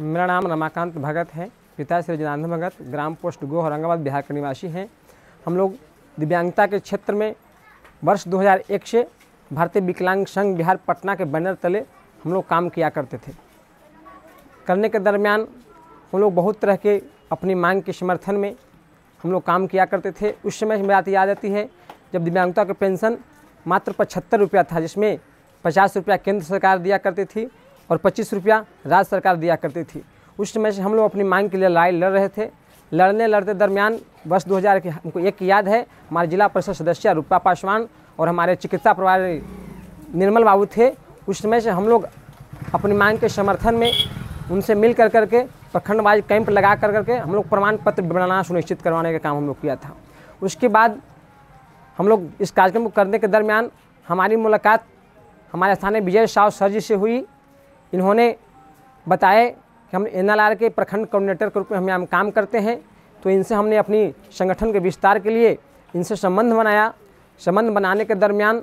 मेरा नाम रमाकांत भगत है पिता श्री जनानंद भगत ग्राम पोस्ट गो औरंगाबाद बिहार के निवासी हैं हम लोग दिव्यांगता के क्षेत्र में वर्ष 2001 से भारतीय विकलांग संघ बिहार पटना के बैनर तले हम लोग काम किया करते थे करने के दरमियान हम लोग बहुत तरह के अपनी मांग के समर्थन में हम लोग काम किया करते थे उस समय बात याद आती है जब दिव्यांगता का पेंशन मात्र पचहत्तर रुपया था जिसमें पचास रुपया केंद्र सरकार दिया करती थी और पच्चीस रुपया राज्य सरकार दिया करती थी उस समय से हम लोग अपनी मांग के लिए लड़ाई लड़ रहे थे लड़ने लड़ते दरमियान वर्ष दो हज़ार हमको एक याद है हमारे जिला परिषद सदस्य रूपा पासवान और हमारे चिकित्सा प्रभारी निर्मल बाबू थे उस समय से हम लोग अपनी मांग के समर्थन में उनसे मिल कर करके प्रखंडवाइज कैंप लगा कर करके हम लोग प्रमाण पत्र बनाना सुनिश्चित करवाने का काम हम लोग किया था उसके बाद हम लोग इस कार्यक्रम को करने के दरमियान हमारी मुलाकात हमारे स्थानीय विजय साव सर जी से हुई इन्होंने बताए कि हम एन के प्रखंड कोऑर्डिनेटर के रूप में हम काम करते हैं तो इनसे हमने अपनी संगठन के विस्तार के लिए इनसे संबंध बनाया संबंध बनाने के दरमियान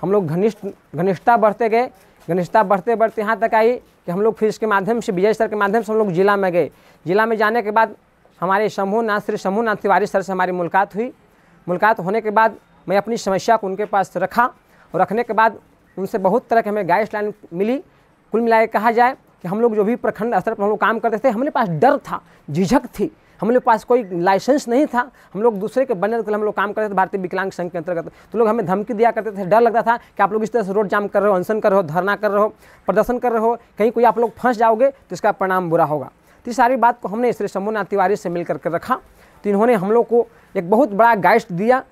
हम लोग घनिष्ठ घनिष्ठता बढ़ते गए घनिष्ठता बढ़ते बढ़ते यहाँ तक आई कि हम लोग फिर इसके माध्यम से विजय सर के माध्यम से हम लोग जिला में गए जिला में जाने के बाद हमारे शंभुनाथ श्री शंभुनाथ तिवारी सर से हमारी मुलाकात हुई मुलाकात होने के बाद मैं अपनी समस्या को उनके पास रखा और रखने के बाद उनसे बहुत तरह के हमें गाइडलाइन मिली कुल मिलाकर कहा जाए कि हम लोग जो भी प्रखंड स्तर पर हम लोग काम करते थे हमारे पास डर था झिझक थी हम लोग पास कोई लाइसेंस नहीं था हम लोग दूसरे के बनने के लिए हम लोग काम करते थे भारतीय विकलांग संघ के अंतर्गत तो लोग हमें धमकी दिया करते थे डर लगता था कि आप लोग इस तरह से रोड जाम कर रहे हो अनशन कर रहे हो धरना कर रहे हो प्रदर्शन कर रहे हो कहीं कोई आप लोग फंस जाओगे तो इसका परिणाम बुरा होगा तो इस सारी बात को हमने श्री शंभुनाथ तिवारी से मिल करके रखा तो इन्होंने हम लोग को एक बहुत बड़ा गाइड दिया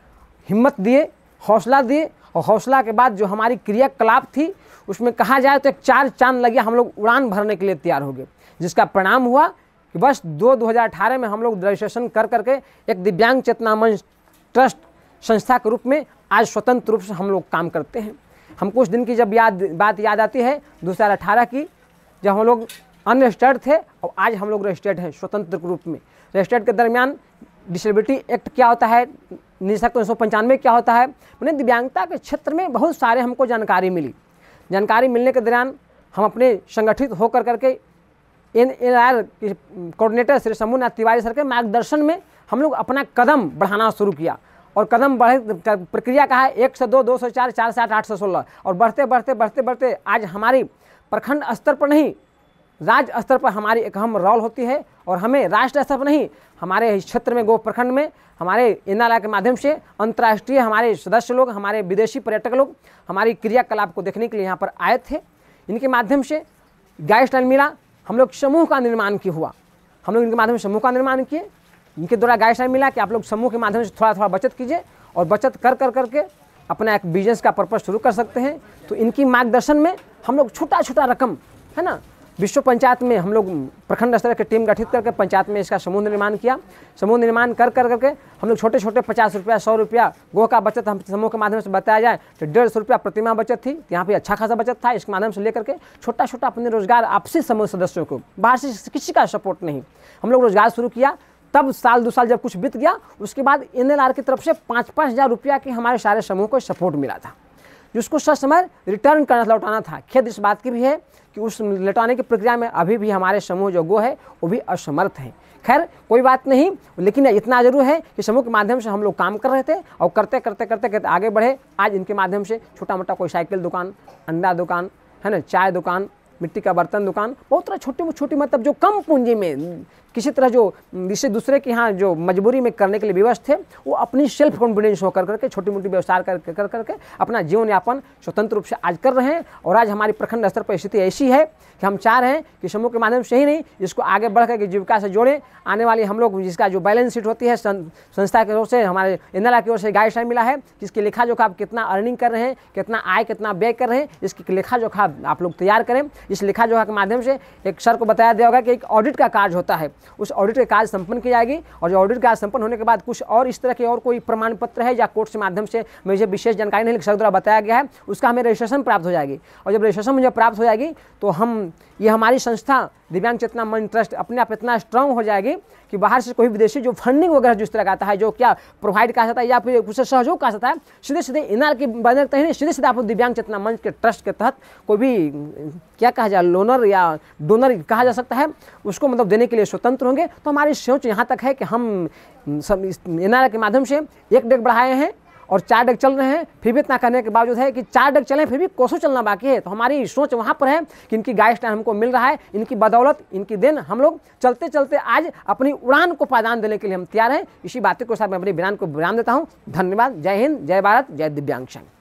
हिम्मत दिए हौसला दिए और हौसला के बाद जो हमारी क्रियाकलाप थी उसमें कहा जाए तो एक चार चांद लगे हम लोग उड़ान भरने के लिए तैयार हो गए जिसका परिणाम हुआ कि वर्ष दो दो में हम लोग रजिस्ट्रेशन कर करके एक दिव्यांग चेतना मंच ट्रस्ट संस्था के रूप में आज स्वतंत्र रूप से हम लोग काम करते हैं हम कुछ दिन की जब याद बात याद आती है दो की जब हम लोग अनरजिस्टर्ड थे और आज हम लोग रजिस्टर्ड हैं स्वतंत्र रूप में रजिस्टर्ड के दरमियान डिसेबिलिटी एक्ट क्या होता है निशक्त उन्नीस क्या होता है मैंने दिव्यांगता के क्षेत्र में बहुत सारे हमको जानकारी मिली जानकारी मिलने के दौरान हम अपने संगठित होकर करके N N R coordinator Shri Shambhunath Tiwari sir के मार्गदर्शन में हम लोग अपना कदम बढ़ाना शुरू किया और कदम बढ़े प्रक्रिया कहा है एक सौ दो दो सौ चार चार आठ आठ सौ सोलह और बढ़ते बढ़ते बढ़ते बढ़ते आज हमारी प्रखंड स्तर पर नहीं राज्य स्तर पर हमारी एक अहम रोल होती है और हमें राष्ट्र स्तर पर नहीं हमारे क्षेत्र में गो प्रखंड में हमारे एन के माध्यम से अंतर्राष्ट्रीय हमारे सदस्य लोग हमारे विदेशी पर्यटक लोग हमारी क्रियाकलाप को देखने के लिए यहाँ पर आए थे इनके माध्यम से स्टाइल मिला हम लोग समूह का निर्माण की हुआ हम लोग इनके माध्यम से समूह का निर्माण किए इनके द्वारा स्टाइल मिला कि आप लोग समूह के माध्यम से थोड़ा थोड़ा बचत कीजिए और बचत कर कर करके अपना एक बिजनेस का पर्पज़ शुरू कर सकते हैं तो इनकी मार्गदर्शन में हम लोग छोटा छोटा रकम है ना विश्व पंचायत में हम लोग प्रखंड स्तर की टीम गठित करके पंचायत में इसका समूह निर्माण किया समूह निर्माण कर कर करके हम लोग छोटे छोटे पचास रुपया सौ रुपया गोह का बचत हम समूह के माध्यम से बताया जाए तो डेढ़ सौ रुपया प्रतिमा बचत थी यहाँ पे अच्छा खासा बचत था इसके माध्यम से लेकर के छोटा छोटा अपने रोजगार आपसी समूह सदस्यों को बाहर से किसी का सपोर्ट नहीं हम लोग रोजगार शुरू किया तब साल दो साल जब कुछ बीत गया उसके बाद एन की तरफ से पाँच पाँच हज़ार रुपया के हमारे सारे समूह को सपोर्ट मिला था जिसको ससमय रिटर्न करना था लौटाना था खेद इस बात की भी है कि उस लौटाने की प्रक्रिया में अभी भी हमारे समूह जो गो है वो भी असमर्थ हैं खैर कोई बात नहीं लेकिन इतना जरूर है कि समूह के माध्यम से हम लोग काम कर रहे थे और करते करते करते करते आगे बढ़े आज इनके माध्यम से छोटा मोटा कोई साइकिल दुकान अंडा दुकान है ना चाय दुकान मिट्टी का बर्तन दुकान बहुत तरह छोटी छोटी मतलब जो कम पूंजी में किसी तरह जो जिससे दूसरे के यहाँ जो मजबूरी में करने के लिए विवश थे वो अपनी सेल्फ कॉन्फिडेंस होकर करके छोटी मोटी व्यवसाय कर कर करके अपना जीवन यापन स्वतंत्र रूप से आज कर रहे हैं और आज हमारी प्रखंड स्तर पर स्थिति ऐसी है कि हम चाह रहे हैं कि समूह के माध्यम से ही नहीं जिसको आगे बढ़ करके जीविका से जोड़ें आने वाली हम लोग जिसका जो बैलेंस शीट होती है संस्था की ओर से हमारे इंदिरा की ओर से गाइडलाइन मिला है जिसकी लिखा जोखा आप कितना अर्निंग कर रहे हैं कितना आय कितना व्यय कर रहे हैं इसकी लिखा जोखा आप लोग तैयार करें इस लिखा जोखा के माध्यम से एक सर को बताया दिया होगा कि एक ऑडिट का कार्य होता है उस ऑडिट के कार्य संपन्न की जाएगी और जो ऑडिट कार्य संपन्न होने के बाद कुछ और इस तरह के और कोई प्रमाण पत्र है या कोर्ट के माध्यम से मुझे विशेष जानकारी नहीं शिक्षक द्वारा तो बताया गया है उसका हमें रजिस्ट्रेशन प्राप्त हो जाएगी और जब रजिस्ट्रेशन मुझे प्राप्त हो जाएगी तो हम ये हमारी संस्था दिव्यांग चेतना मन ट्रस्ट अपने आप इतना स्ट्रांग हो जाएगी कि बाहर से कोई विदेशी जो फंडिंग वगैरह जिस तरह का आता है जो क्या प्रोवाइड कहा जाता है या फिर उससे सहयोग कहा जाता है सीधे सीधे इनार के बने रखते हैं सीधे सीधे आप दिव्यांग चेतना मंच के ट्रस्ट के तहत कोई भी क्या कहा जाए लोनर या डोनर कहा जा सकता है उसको मतलब देने के लिए स्वतंत्र स्वतंत्र होंगे तो हमारी सोच यहाँ तक है कि हम सब एन के माध्यम से एक डेग बढ़ाए हैं और चार डेक चल रहे हैं फिर भी इतना करने के बावजूद है कि चार डेक चलें फिर भी कोसों चलना बाकी है तो हमारी सोच वहाँ पर है कि इनकी गाय स्टार हमको मिल रहा है इनकी बदौलत इनकी देन हम लोग चलते चलते आज अपनी उड़ान को पायदान देने के लिए हम तैयार हैं इसी बातें को साथ मैं अपने बयान को विराम देता हूँ धन्यवाद जय हिंद जय भारत जय दिव्यांग